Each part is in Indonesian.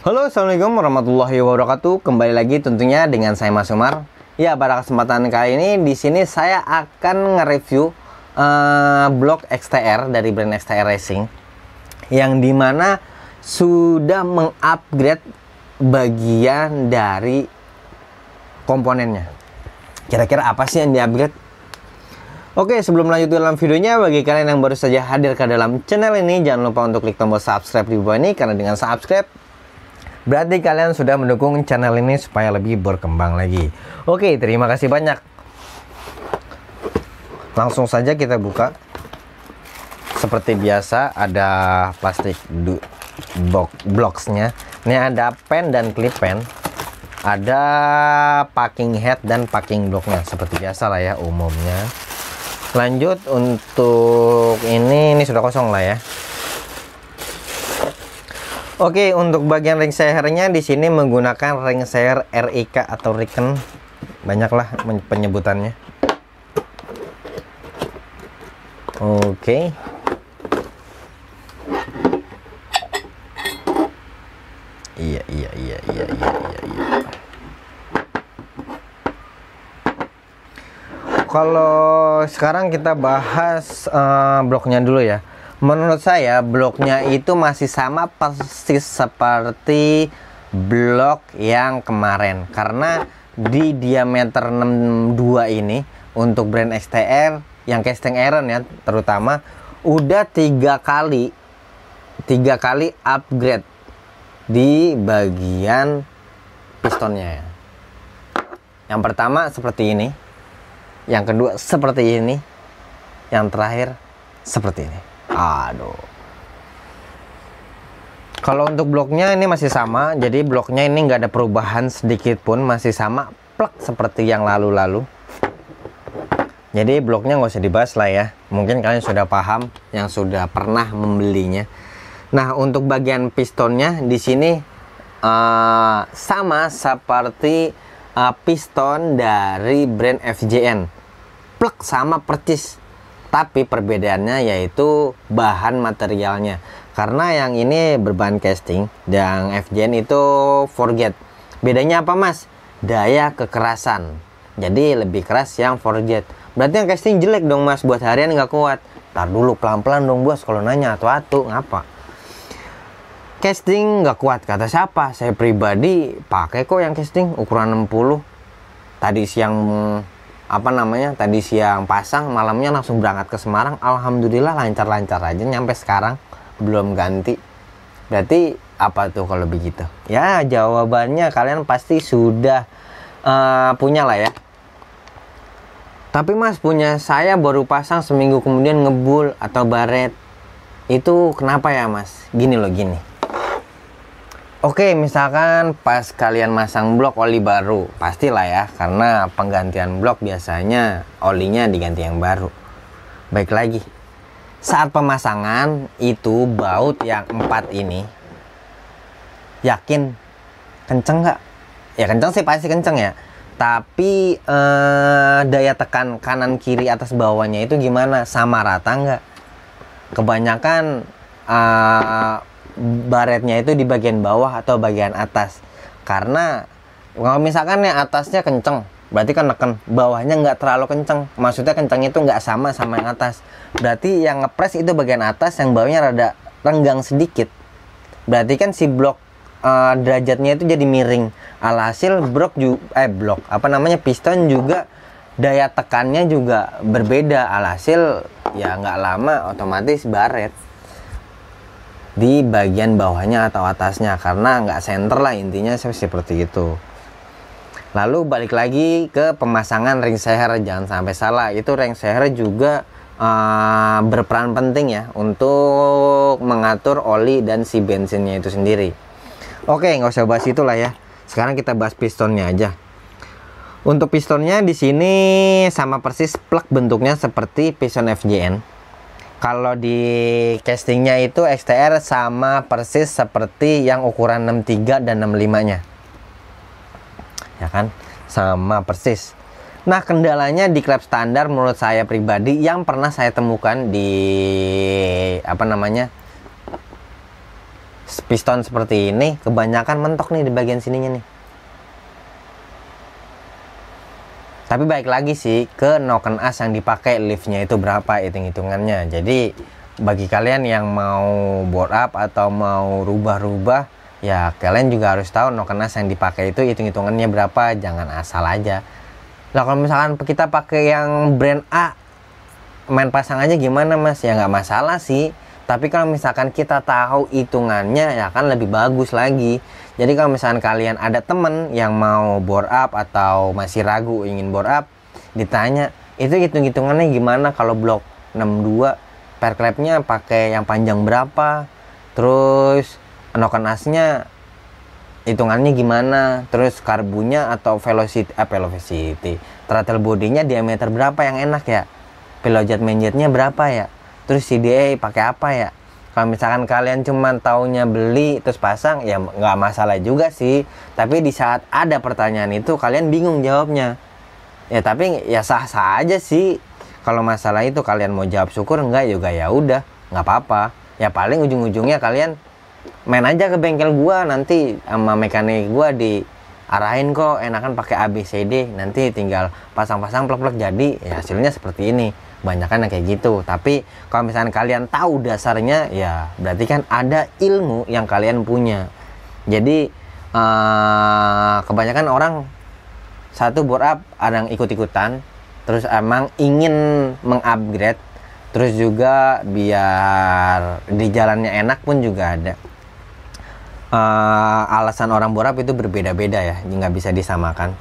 Halo, Assalamualaikum warahmatullahi wabarakatuh. Kembali lagi tentunya dengan saya Mas Umar. Ya, pada kesempatan kali ini di sini saya akan nge-review uh, eh, blok XTR dari brand XTR Racing yang dimana sudah mengupgrade bagian dari komponennya. Kira-kira apa sih yang diupgrade? Oke, sebelum lanjut dalam videonya, bagi kalian yang baru saja hadir ke dalam channel ini, jangan lupa untuk klik tombol subscribe di bawah ini, karena dengan subscribe, Berarti kalian sudah mendukung channel ini supaya lebih berkembang lagi. Oke, terima kasih banyak. Langsung saja kita buka. Seperti biasa ada plastik box nya Ini ada pen dan clip pen. Ada packing head dan packing blocknya seperti biasa lah ya umumnya. Lanjut untuk ini ini sudah kosong lah ya. Oke, untuk bagian ring sehernya di sini menggunakan ring seher RIK atau Riken. Banyaklah penyebutannya. Oke. Iya, iya, iya, iya, iya, iya, iya. Kalau sekarang kita bahas uh, bloknya dulu ya. Menurut saya bloknya itu masih sama persis seperti blok yang kemarin karena di diameter 62 ini untuk brand STR yang casting iron ya terutama udah tiga kali tiga kali upgrade di bagian pistonnya ya. Yang pertama seperti ini, yang kedua seperti ini, yang terakhir seperti ini aduh kalau untuk bloknya ini masih sama jadi bloknya ini nggak ada perubahan sedikit pun masih sama plak seperti yang lalu-lalu jadi bloknya nggak usah dibahas lah ya mungkin kalian sudah paham yang sudah pernah membelinya nah untuk bagian pistonnya di sini uh, sama seperti uh, piston dari brand FJN plak sama persis tapi perbedaannya yaitu bahan materialnya karena yang ini berbahan casting dan FGN itu forget bedanya apa mas daya kekerasan jadi lebih keras yang forget berarti yang casting jelek dong mas buat harian nggak kuat tar dulu pelan-pelan dong bos kalau nanya atau atu ngapa casting nggak kuat kata siapa saya pribadi pakai kok yang casting ukuran 60 tadi siang apa namanya tadi siang pasang malamnya langsung berangkat ke Semarang alhamdulillah lancar-lancar aja nyampe sekarang belum ganti berarti apa tuh kalau begitu ya jawabannya kalian pasti sudah uh, punya lah ya tapi mas punya saya baru pasang seminggu kemudian ngebul atau baret itu kenapa ya mas gini loh gini Oke, misalkan pas kalian masang blok oli baru, pastilah ya, karena penggantian blok biasanya olinya diganti yang baru. Baik lagi, saat pemasangan itu baut yang empat ini, yakin kenceng nggak? Ya kenceng sih pasti kenceng ya. Tapi eh, daya tekan kanan kiri atas bawahnya itu gimana? Sama rata nggak? Kebanyakan eh, baretnya itu di bagian bawah atau bagian atas karena kalau misalkan yang atasnya kenceng berarti kan neken bawahnya nggak terlalu kenceng maksudnya kencengnya itu nggak sama sama yang atas berarti yang ngepres itu bagian atas yang bawahnya rada renggang sedikit berarti kan si blok uh, derajatnya itu jadi miring alhasil blok juga eh blok apa namanya piston juga daya tekannya juga berbeda alhasil ya nggak lama otomatis baret di bagian bawahnya atau atasnya karena nggak center lah intinya seperti itu lalu balik lagi ke pemasangan ring seher jangan sampai salah itu ring seher juga uh, berperan penting ya untuk mengatur oli dan si bensinnya itu sendiri oke nggak usah bahas itulah ya sekarang kita bahas pistonnya aja untuk pistonnya di sini sama persis plak bentuknya seperti piston FJN kalau di castingnya itu XTR sama persis seperti yang ukuran 63 dan 65 nya ya kan sama persis nah kendalanya di klep standar menurut saya pribadi yang pernah saya temukan di apa namanya piston seperti ini kebanyakan mentok nih di bagian sininya nih tapi baik lagi sih ke noken as yang dipakai liftnya itu berapa hitung-hitungannya jadi bagi kalian yang mau board up atau mau rubah-rubah ya kalian juga harus tahu noken as yang dipakai itu hitung-hitungannya berapa jangan asal aja lah kalau misalkan kita pakai yang brand A main pasangannya gimana mas ya nggak masalah sih tapi kalau misalkan kita tahu hitungannya ya kan lebih bagus lagi jadi kalau misalkan kalian ada temen yang mau bore up atau masih ragu ingin bore up, ditanya, itu hitung-hitungannya gimana kalau blok 62 per clapnya pakai yang panjang berapa, terus noken asnya hitungannya gimana, terus karbunya atau velocity, eh, velocity, throttle bodinya diameter berapa yang enak ya, pilot jet berapa ya, terus CDA pakai apa ya, kalau misalkan kalian cuma taunya beli terus pasang ya nggak masalah juga sih tapi di saat ada pertanyaan itu kalian bingung jawabnya ya tapi ya sah sah aja sih kalau masalah itu kalian mau jawab syukur enggak juga ya udah nggak apa apa ya paling ujung ujungnya kalian main aja ke bengkel gua nanti sama mekanik gua di arahin kok enakan pakai ABCD nanti tinggal pasang-pasang plek-plek jadi ya hasilnya seperti ini banyak kan kayak gitu tapi kalau misalnya kalian tahu dasarnya ya berarti kan ada ilmu yang kalian punya jadi uh, kebanyakan orang satu board up ada yang ikut-ikutan terus emang ingin mengupgrade terus juga biar di jalannya enak pun juga ada uh, alasan orang borap itu berbeda-beda ya, nggak bisa disamakan.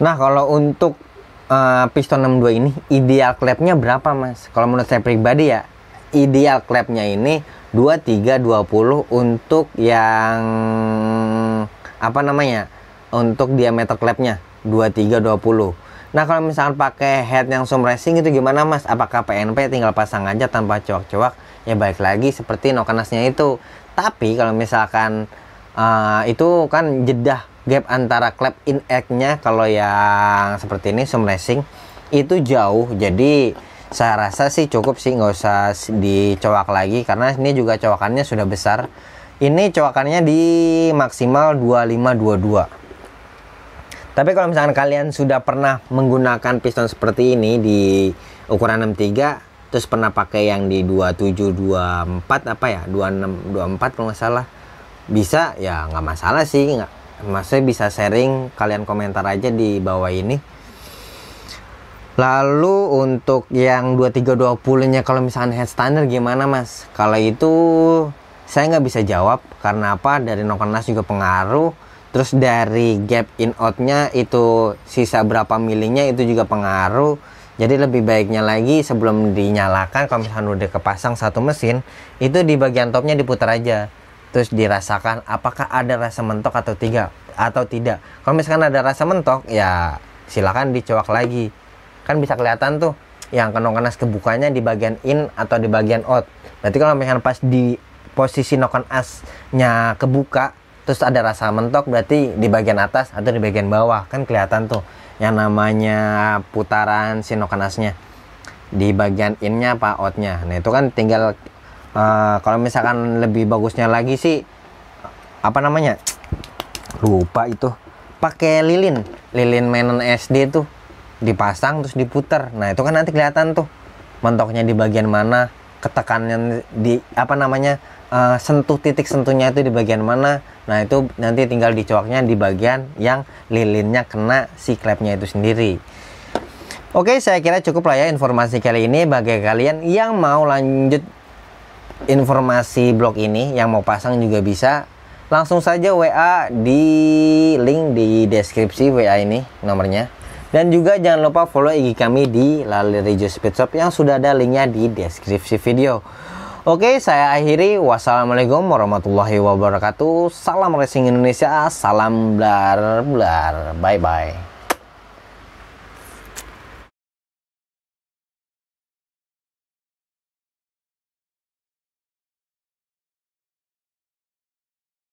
Nah kalau untuk uh, piston 62 ini ideal klepnya berapa mas? Kalau menurut saya pribadi ya ideal klepnya ini 2320 untuk yang apa namanya? Untuk diameter klepnya 2320. Nah kalau misalkan pakai head yang sum racing itu gimana mas? Apakah PNP tinggal pasang aja tanpa cowok-cowok ya baik lagi seperti nokenasnya itu tapi kalau misalkan uh, itu kan jedah gap antara clap in act-nya kalau yang seperti ini racing itu jauh jadi saya rasa sih cukup sih nggak usah dicowak lagi karena ini juga cowakannya sudah besar ini cowakannya di maksimal 2522 tapi kalau misalkan kalian sudah pernah menggunakan piston seperti ini di ukuran 63 terus pernah pakai yang di 2724 apa ya 2624 kalau nggak salah bisa ya nggak masalah sih nggak masih bisa sharing kalian komentar aja di bawah ini lalu untuk yang 2320 nya kalau misalkan headstander gimana mas kalau itu saya nggak bisa jawab karena apa dari Nokernas juga pengaruh terus dari gap in out nya itu sisa berapa milinya itu juga pengaruh jadi lebih baiknya lagi sebelum dinyalakan kalau misalnya udah kepasang satu mesin, itu di bagian topnya diputar aja. Terus dirasakan apakah ada rasa mentok atau tidak atau tidak. Kalau misalkan ada rasa mentok, ya silakan dicoak lagi. Kan bisa kelihatan tuh yang kenong-kenas kebukanya di bagian in atau di bagian out. Berarti kalau misalkan pas di posisi noken asnya kebuka, terus ada rasa mentok berarti di bagian atas atau di bagian bawah kan kelihatan tuh yang namanya putaran sinokanasnya di bagian innya apa outnya nah itu kan tinggal uh, kalau misalkan lebih bagusnya lagi sih apa namanya lupa itu pakai lilin lilin mainan SD itu dipasang terus diputer nah itu kan nanti kelihatan tuh mentoknya di bagian mana ketekannya di apa namanya uh, sentuh titik sentuhnya itu di bagian mana nah itu nanti tinggal dicoaknya di bagian yang lilinnya kena si klepnya itu sendiri Oke saya kira cukup lah ya informasi kali ini bagi kalian yang mau lanjut informasi blog ini yang mau pasang juga bisa langsung saja WA di link di deskripsi WA ini nomornya dan juga jangan lupa follow IG kami di Lali Rejo Speed Shop yang sudah ada linknya di deskripsi video. Oke, saya akhiri. Wassalamualaikum warahmatullahi wabarakatuh. Salam Racing Indonesia. Salam blar blar. Bye bye.